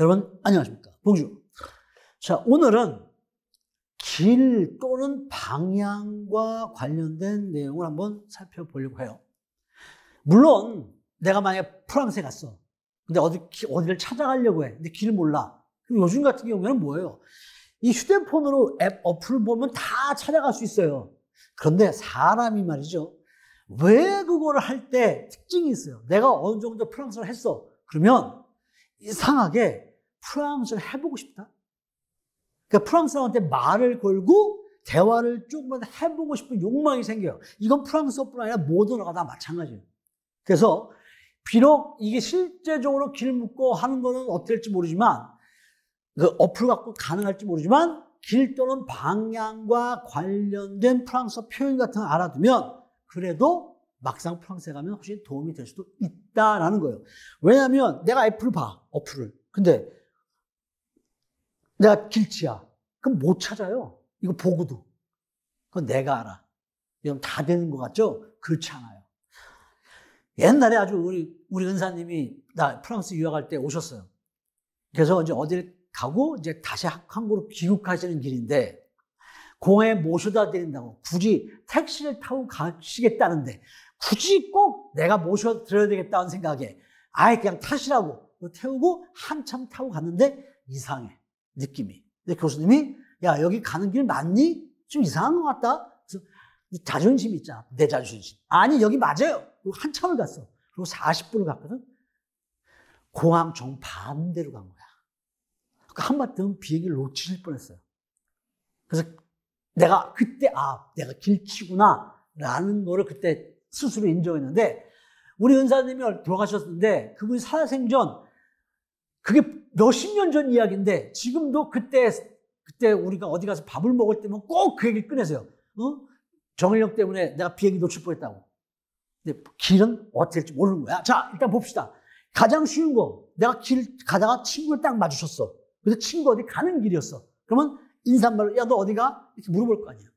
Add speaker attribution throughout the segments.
Speaker 1: 여러분, 안녕하십니까. 봉주. 자, 오늘은 길 또는 방향과 관련된 내용을 한번 살펴보려고 해요. 물론, 내가 만약에 프랑스에 갔어. 근데 어디, 어디를 찾아가려고 해. 근데 길 몰라. 그럼 요즘 같은 경우에는 뭐예요? 이 휴대폰으로 앱, 어플을 보면 다 찾아갈 수 있어요. 그런데 사람이 말이죠. 왜 그거를 할 때 특징이 있어요. 내가 어느 정도 프랑스를 했어. 그러면 이상하게 프랑스를 해보고 싶다. 그러니까 프랑스 사람한테 말을 걸고 대화를 조금만 해보고 싶은 욕망이 생겨요. 이건 프랑스어뿐 아니라 모든 언어가 다 마찬가지예요. 그래서 비록 이게 실제적으로 길 묻고 하는 거는 어떨지 모르지만 그 어플 갖고 가능할지 모르지만 길 또는 방향과 관련된 프랑스어 표현 같은 걸 알아두면 그래도 막상 프랑스에 가면 훨씬 도움이 될 수도 있다라는 거예요. 왜냐하면 내가 애플을 봐, 어플을. 근데 내가 길치야. 그럼 못 찾아요. 이거 보고도. 그건 내가 알아. 이러면 다 되는 것 같죠? 그렇지 않아요. 옛날에 아주 우리, 우리 은사님이 나 프랑스 유학할 때 오셨어요. 그래서 이제 어딜 가고 이제 다시 한국으로 귀국하시는 길인데 공항에 모셔다 드린다고 굳이 택시를 타고 가시겠다는데 굳이 꼭 내가 모셔 드려야 되겠다는 생각에 아예 그냥 타시라고 태우고 한참 타고 갔는데 이상해 느낌이 근데 교수님이 야 여기 가는 길 맞니? 좀 이상한 것 같다 그래서 자존심 있잖아 내 자존심 아니 여기 맞아요 그리고 한참을 갔어 그리고 40분을 갔거든 공항 정반대로 간 거야 그러니까 한바탕 비행기를 놓칠 뻔했어요 그래서 내가 그때 아 내가 길치구나 라는 거를 그때 스스로 인정했는데 우리 은사님이 돌아가셨는데 그분이 살아생전 그게 몇십 년 전 이야기인데 지금도 그때 그때 우리가 어디 가서 밥을 먹을 때면 꼭 그 얘기를 꺼내세요. 어? 정일력 때문에 내가 비행기 놓칠 뻔했다고. 근데 길은 어떻게 될지 모르는 거야. 자 일단 봅시다. 가장 쉬운 거 내가 길 가다가 친구를 딱 마주쳤어. 그래서 친구 어디 가는 길이었어. 그러면 인사말로 야 너 어디가? 이렇게 물어볼 거 아니야.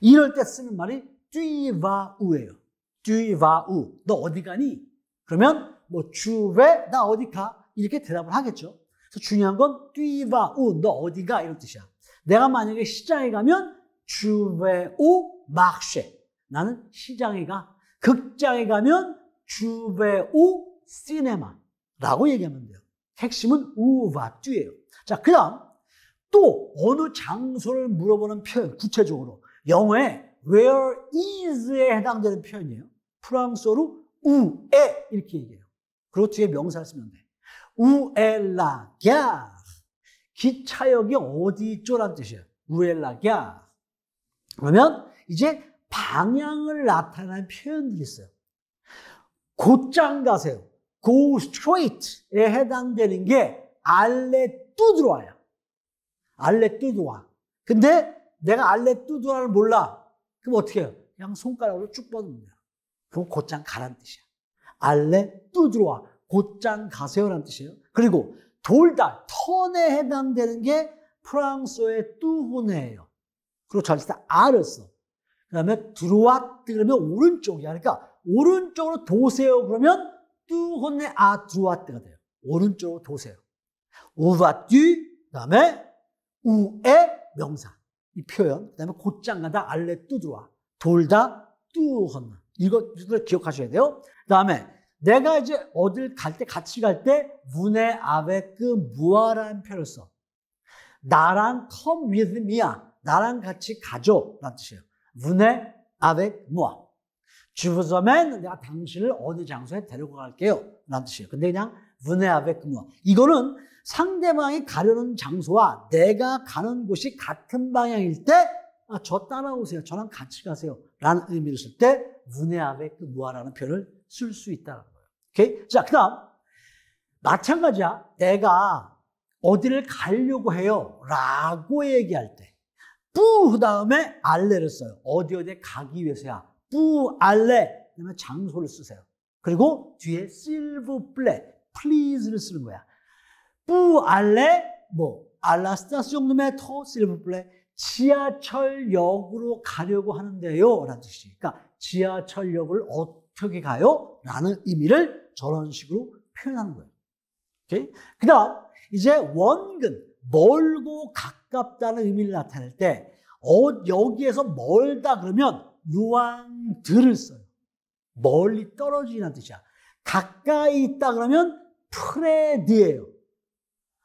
Speaker 1: 이럴 때 쓰는 말이 뛰와우예요뛰와우너 어디 가니? 그러면 뭐주외나 어디 가? 이렇게 대답을 하겠죠. 그래서 중요한 건뛰와우너 어디 가? 이런 뜻이야. 내가 만약에 시장에 가면 주외우 막쉐 나는 시장에 가. 극장에 가면 주외우 시네마라고 얘기하면 돼요. 핵심은 우와 뛰예요. 자, 그다음 또 어느 장소를 물어보는 표현, 구체적으로 영어에 where is에 해당되는 표현이에요. 프랑스어로 우에 이렇게 얘기해요. 그리고 뒤에 명사를 쓰면 돼. 우엘라 갸 기차역이 어디 있죠라는 뜻이에요. 우엘라 갸 그러면 이제 방향을 나타내는 표현들이 있어요. 곧장 가세요. go straight에 해당되는 게 알레 뚜 들어와요. 알레뚜두아. 근데 내가 알레뚜두아를 몰라. 그럼 어떻게 해요? 그냥 손가락으로 쭉뻗습니요 그럼 곧장 가란 뜻이야. 알레뚜두아. 곧장 가세요라는 뜻이에요. 그리고 돌다, 턴에 해당되는 게 프랑스어의 뚜호네예요. 그리고 절차 알았어. 그 다음에 들어왔 그러면 오른쪽이야. 그러니까 오른쪽으로 도세요 그러면 뚜혼네 아 들어왔다가 돼요. 오른쪽으로 도세요. 오바뒤 그다음에 우의 명사. 이 표현. 그 다음에 곧장 가다 알레 뚜드와. 돌다 뚜헌나. 이거, 기억하셔야 돼요. 그 다음에 내가 이제 어딜 갈 때, 같이 갈 때, 문의 아베 그 무아라는 표현을 써. 나랑 come with me야. 나랑 같이 가죠. 라는 뜻이에요. 문의 아베 무아. 주부점엔 내가 당신을 어느 장소에 데리고 갈게요. 라는 뜻이에요. 근데 그냥 문의 아베 그 무아. 이거는 상대방이 가려는 장소와 내가 가는 곳이 같은 방향일 때, 아, 저 따라오세요. 저랑 같이 가세요. 라는 의미를 쓸 때, 문의 앞에 그 무아라는 표현을 쓸 수 있다는 거예요. 오케이? 자, 그 다음. 마찬가지야. 내가 어디를 가려고 해요. 라고 얘기할 때. 뿌 다음에 알레를 써요. 어디 어디에 가기 위해서야. 뿌 알레. 그다음에 장소를 쓰세요. 그리고 뒤에 실브 플레, 플리즈를 쓰는 거야. v 알레 뭐 알라 스타정도 메토 실브플레 지하철역으로 가려고 하는데요. 라는 뜻이. 그러니까 지하철역을 어떻게 가요? 라는 의미를 저런 식으로 표현하는 거예요. 오케이? 그 다음, 이제 원근, 멀고 가깝다는 의미를 나타낼 때, 어, 여기에서 멀다 그러면 루앙드를 써요. 멀리 떨어지는 뜻이야. 가까이 있다 그러면 프레디예요.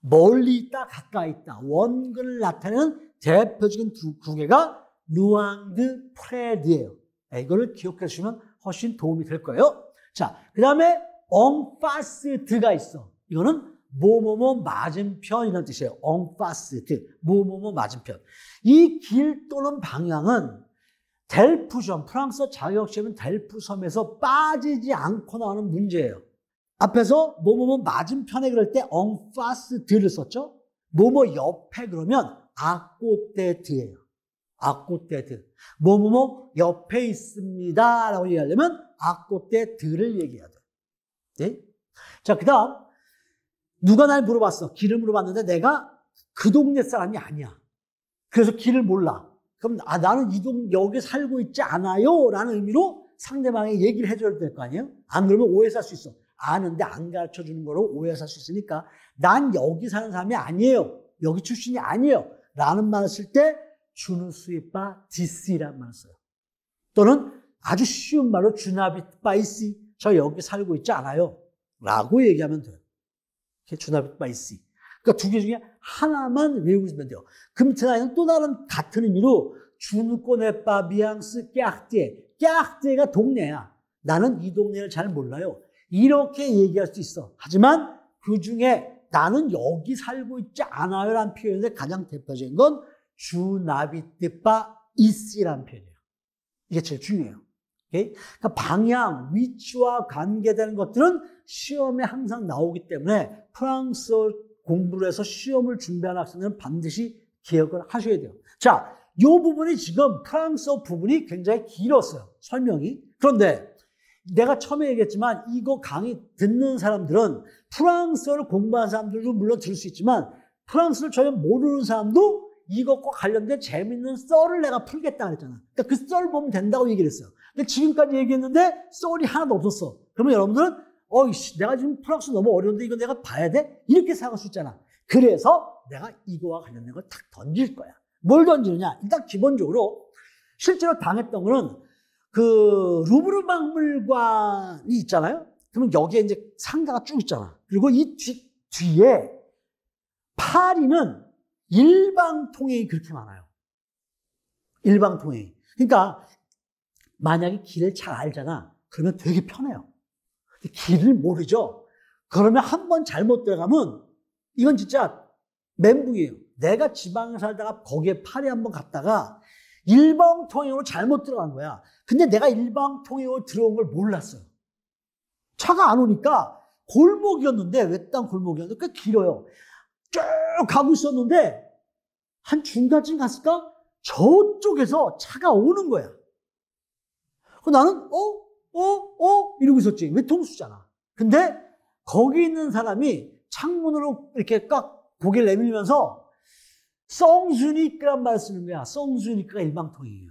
Speaker 1: 멀리 있다 가까이 있다 원근을 나타내는 대표적인 두국개가 루앙드 프레드예요. 네, 이거를 기억해 주시면 훨씬 도움이 될 거예요. 자, 그 다음에 엉파스드가 있어. 이거는 뭐뭐뭐 맞은편이라는 뜻이에요. 엉파스드, 뭐뭐뭐 맞은편. 이 길 또는 방향은 델프섬, 프랑스 자유역시험은 델프섬에서 빠지지 않고 나오는 문제예요. 앞에서 뭐뭐뭐 맞은편에 그럴 때 엉파스드를 썼죠. 뭐뭐 옆에 그러면 아꼬테드예요. 아꼬테드. 뭐뭐뭐 옆에 있습니다. 라고 얘기하려면 아꼬테드를 얘기해야 돼. 네? 자, 그 다음. 누가 날 물어봤어. 길을 물어봤는데 내가 그 동네 사람이 아니야. 그래서 길을 몰라. 그럼 아, 나는 이 동, 여기 살고 있지 않아요? 라는 의미로 상대방의 얘기를 해줘야 될 거 아니에요? 안 그러면 오해 살수 있어. 아는데 안 가르쳐 주는 거로 오해할 수 있으니까 난 여기 사는 사람이 아니에요. 여기 출신이 아니에요. 라는 말을 쓸때 주는 수입바 디스라 말을 써요. 또는 아주 쉬운 말로 주나빛 바이시 저 여기 살고 있지 않아요. 라고 얘기하면 돼요. 주나빛 바이시. 그러니까 두 개 중에 하나만 외우고 있으면 돼요. 그 밑에는 또 다른 같은 의미로 주누꼬네빠 미앙스 깨띠에깨띠가 동네야. 나는 이 동네를 잘 몰라요. 이렇게 얘기할 수 있어. 하지만 그 중에 나는 여기 살고 있지 않아요. 라는 표현의 가장 대표적인 건 주나비뜻바 이씨라는 표현이에요. 이게 제일 중요해요. 오케이? 그러니까 방향, 위치와 관계되는 것들은 시험에 항상 나오기 때문에 프랑스어 공부를 해서 시험을 준비하는 학생들은 반드시 기억을 하셔야 돼요. 자, 이 부분이 지금 프랑스어 부분이 굉장히 길었어요. 설명이. 그런데 내가 처음에 얘기했지만 이거 강의 듣는 사람들은 프랑스어를 공부한 사람들도 물론 들을 수 있지만 프랑스를 전혀 모르는 사람도 이것과 관련된 재밌는 썰을 내가 풀겠다 그랬잖아. 그러니까 그 썰을 보면 된다고 얘기를 했어요. 근데 지금까지 얘기했는데 썰이 하나도 없었어. 그러면 여러분들은 어이씨 내가 지금 프랑스 너무 어려운데 이거 내가 봐야 돼? 이렇게 생각할 수 있잖아. 그래서 내가 이거와 관련된 걸 탁 던질 거야. 뭘 던지느냐? 일단 기본적으로 실제로 당했던 거는 그 루브르 박물관이 있잖아요. 그러면 여기에 이제 상가가 쭉 있잖아. 그리고 이 뒤, 뒤에 파리는 일방통행이 그렇게 많아요. 일방통행. 이 그러니까 만약에 길을 잘 알잖아. 그러면 되게 편해요. 길을 모르죠. 그러면 한 번 잘못 들어가면 이건 진짜 멘붕이에요. 내가 지방에 살다가 거기에 파리 한번 갔다가 일방통행으로 잘못 들어간 거야. 근데 내가 일방통행으로 들어온 걸 몰랐어요. 차가 안 오니까 골목이었는데, 외딴 골목이었는데, 꽤 길어요. 쭉 가고 있었는데, 한 중간쯤 갔을까? 저쪽에서 차가 오는 거야. 그 나는, 어? 어? 어? 이러고 있었지. 외통수잖아. 근데 거기 있는 사람이 창문으로 이렇게 깍 고개를 내밀면서 썽순이란 말 쓰는 거야. 썽순이가 일방통행이야.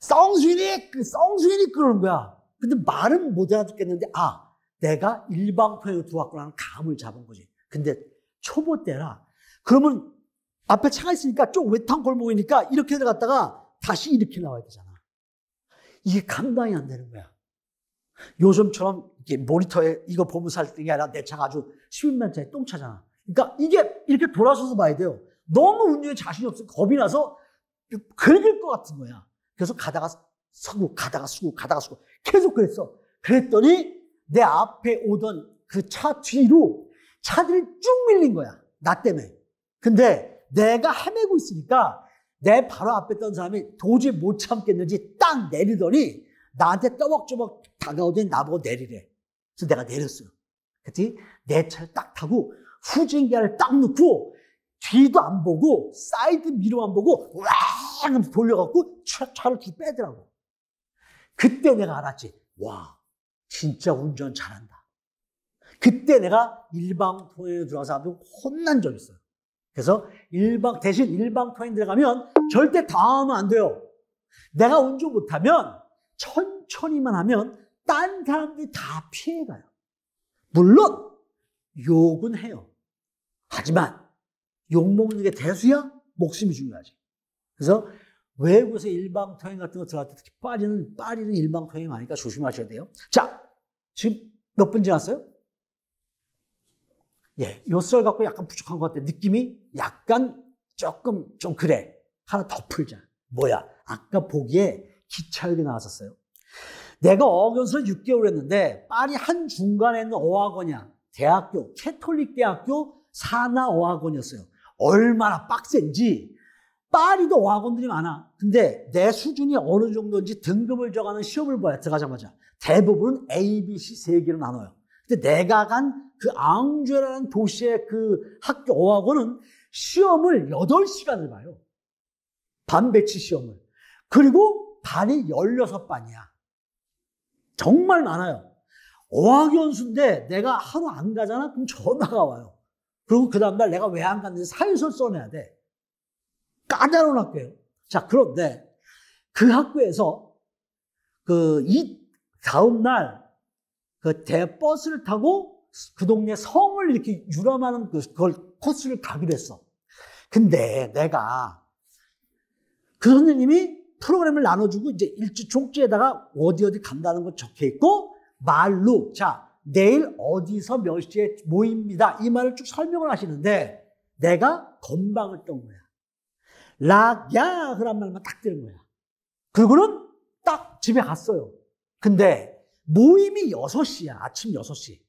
Speaker 1: 썽순이, 썽순이 그는 거야. 근데 말은 못 알아듣겠는데, 아, 내가 일방통행을 들어왔구나 하는 감을 잡은 거지. 근데 초보 때라. 그러면 앞에 차가 있으니까 좀외탕 골목이니까 이렇게 들어갔다가 다시 이렇게 나와야 되잖아. 이게 감당이 안 되는 거야. 요즘처럼 이게 모니터에 이거 보면서 할 때가 아니라 내 차가 아주 10만 차에 똥차잖아. 그러니까 이게 이렇게 돌아서서 봐야 돼요. 너무 운전에 자신이 없어 겁이 나서 긁릴것 같은 거야. 그래서 가다가 서고 가다가 서고 가다가 서고 계속 그랬어. 그랬더니 내 앞에 오던 그 차 뒤로 차들이 쭉 밀린 거야. 나 때문에. 근데 내가 헤매고 있으니까 내 바로 앞에 있던 사람이 도저히 못 참겠는지 딱 내리더니 나한테 떠벅떠벅 다가오더니 나보고 내리래. 그래서 내가 내렸어요. 그랬더니 내 차를 딱 타고 후진기를딱놓고 뒤도 안 보고 사이드 미로만 보고 와 돌려갖고 차를 뒤 빼더라고. 그때 내가 알았지. 와, 진짜 운전 잘한다. 그때 내가 일방통행에 들어가서 아주 혼난 적 있어요. 그래서 일방 대신 일방통행 들어가면 절대 다하면안 돼요. 내가 운전 못하면 천천히만 하면 딴 사람들이 다 피해가요. 물론 욕은 해요. 하지만 욕먹는 게 대수야? 목숨이 중요하지. 그래서 외국에서 일방통행 같은 거 들어갈 때 특히 파리는, 파리는 일방통행 하니까 조심하셔야 돼요. 자, 지금 몇 분 지났어요? 예, 요 썰 갖고 약간 부족한 것 같아. 느낌이 약간 조금 좀 그래. 하나 더 풀자. 뭐야? 아까 보기에 기차역이 나왔었어요. 내가 어견서 6개월 했는데 파리 한 중간에 있는 어학원이야. 대학교, 캐톨릭 대학교 산하 어학원이었어요. 얼마나 빡센지 파리도 어학원들이 많아. 근데 내 수준이 어느 정도인지 등급을 정하는 시험을 봐야 들어가자마자 대부분 A, B, C 세 개로 나눠요. 근데 내가 간 그 앙주라는 도시의 그 학교 어학원은 시험을 8시간을 봐요. 반배치 시험을. 그리고 반이 16반이야. 정말 많아요. 어학연수인데 내가 하루 안 가잖아? 그럼 전화가 와요. 그리고 그 다음날 내가 왜 안 갔는지 사유서 써내야 돼. 까다로운 학교예요. 자, 그런데 네. 그 학교에서 그 이 다음날 그 대버스를 타고 그 동네 성을 이렇게 유람하는 그, 그걸 코스를 가기로 했어. 근데 내가 그 선생님이 프로그램을 나눠주고 이제 일주 종지에다가 어디 어디 간다는 거 적혀 있고 말로 자 내일 어디서 몇 시에 모입니다. 이 말을 쭉 설명을 하시는데 내가 건방을 떤 거야. 락야 그란 말만 딱 들은 거야. 그리고는 딱 집에 갔어요. 근데 모임이 6시야. 아침 6시.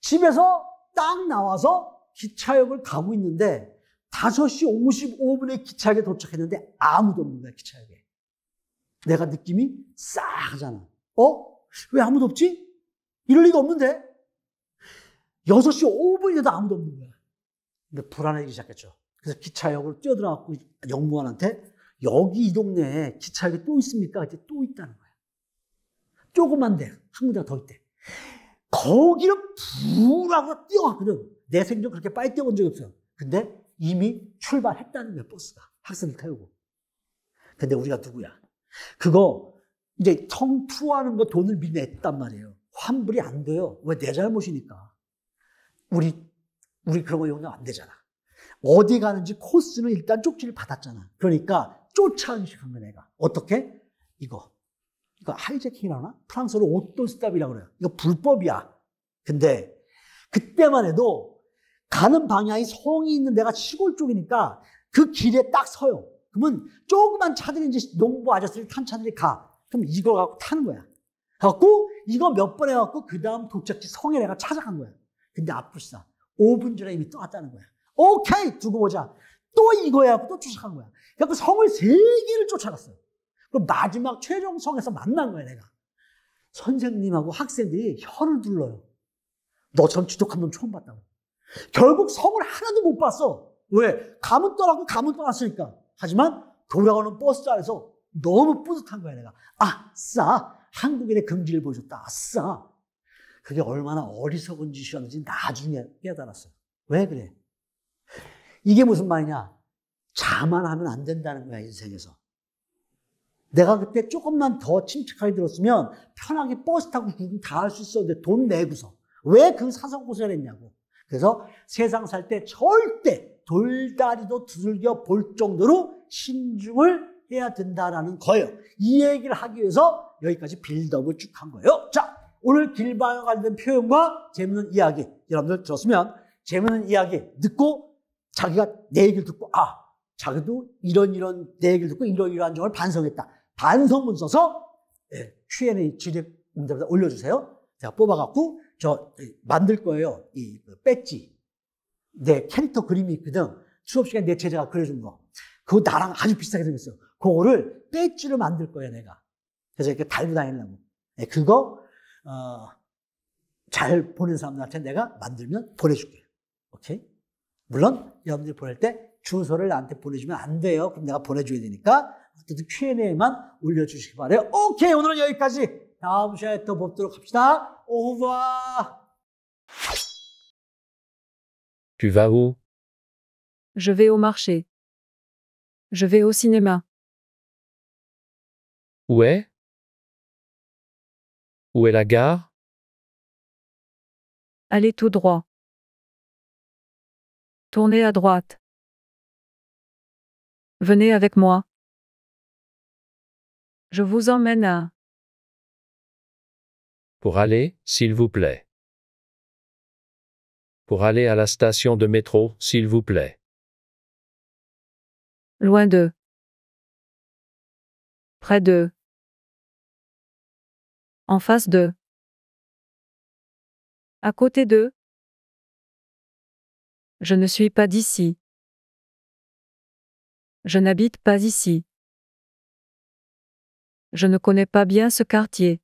Speaker 1: 집에서 딱 나와서 기차역을 가고 있는데 5시 55분에 기차역에 도착했는데 아무도 없는 거야, 기차역에. 내가 느낌이 싹 하잖아. 어? 왜 아무도 없지? 이럴 리가 없는데? 6시 5분이 돼도 아무도 없는 거야. 근데 불안해지기 시작했죠. 그래서 기차역을 뛰어들어갖고 영무원한테 여기 이 동네에 기차역이 또 있습니까? 이제 또 있다는 거야. 조그만 데, 한 군데가 더 있대. 거기를 부라고 뛰어갔거든. 내 생전 그렇게 빨리 뛰어본 적이 없어요. 근데 이미 출발했다는 거야, 버스가. 학생을 태우고. 근데 우리가 누구야? 그거 이제 청투하는 거 돈을 미리 냈단 말이에요. 환불이 안 돼요. 왜 내 잘못이니까. 우리 우리 그런 거 용납 안 되잖아. 어디 가는지 코스는 일단 쪽지를 받았잖아. 그러니까 쫓아안식한 거 내가. 어떻게? 이거. 이거 하이제킹이라나? 프랑스어로 오토스탑이라고 그래요. 이거 불법이야. 근데 그때만 해도 가는 방향이 성이 있는 내가 시골 쪽이니까 그 길에 딱 서요. 그러면 조그만 차들이 이제 농부 아저씨를 탄 차들이 가. 그럼 이거 갖고 타는 거야. 갖고 이거 몇 번 해갖고 그 다음 도착지 성에 내가 찾아간 거야. 근데 아프시다. 5분 전에 이미 떠났다는 거야. 오케이 두고 보자. 또 이거야. 또 쫓아간 거야. 그래서 성을 세 개를 쫓아갔어요. 그럼 마지막 최종 성에서 만난 거야 내가. 선생님하고 학생들이 혀를 둘러요. 너처럼 지독한 놈 처음 봤다고. 결국 성을 하나도 못 봤어. 왜? 감은 떠나고 감은 떠났으니까. 하지만 돌아가는 버스 안에서 너무 뿌듯한 거야 내가. 아싸 한국인의 긍지를 보여줬다. 아싸! 그게 얼마나 어리석은 짓이었는지 나중에 깨달았어요. 왜 그래? 이게 무슨 말이냐? 자만하면 안 된다는 거야, 인생에서. 내가 그때 조금만 더 침착하게 들었으면 편하게 버스 타고 다 할 수 있었는데 돈 내고서. 왜 그사서고생을 했냐고. 그래서 세상 살 때 절대 돌다리도 두들겨 볼 정도로 신중을 해야 된다라는 거예요. 이 얘기를 하기 위해서 여기까지 빌드업을 쭉 한 거예요. 자, 오늘 길바와 관련된 표현과 재밌는 이야기 여러분들 들었으면 재밌는 이야기 듣고 자기가 내 얘기를 듣고 아 자기도 이런 이런 내 얘기를 듣고 이런 이러한 점을 반성했다. 반성문 써서 예, Q&A 질의 응답에 올려주세요. 제가 뽑아갖고 저 예, 만들 거예요. 이 그 배지 내 캐릭터 그림이 있거든. 수업 시간 에내 제자가 그려준 거. 그거 나랑 아주 비슷하게 생겼어요. 그거를 배지를 만들 거야, 내가. 그래서 이렇게 달고 다니려고. 예, 그거, 어, 잘 보는 사람들한테 내가 만들면 보내줄게. 오케이? 물론, 여러분들이 보낼 때 주소를 나한테 보내주면 안 돼요. 그럼 내가 보내줘야 되니까. 어쨌든 Q&A만 올려주시기 바래요. 오케이, 오늘은 여기까지. 다음
Speaker 2: 시간에 또 뵙도록 합시다. 오후와. Tu vas où? Je vais au marché. Je vais au cinéma. Où est Où est la gare Allez tout droit. Tournez à droite. Venez avec moi. Je vous emmène à... Pour aller, s'il vous plaît. Pour aller à la station de métro, s'il vous plaît. Loin d'eux. Près de en face de, à côté de. Je ne suis pas d'ici. Je n'habite pas ici. Je ne connais pas bien ce quartier.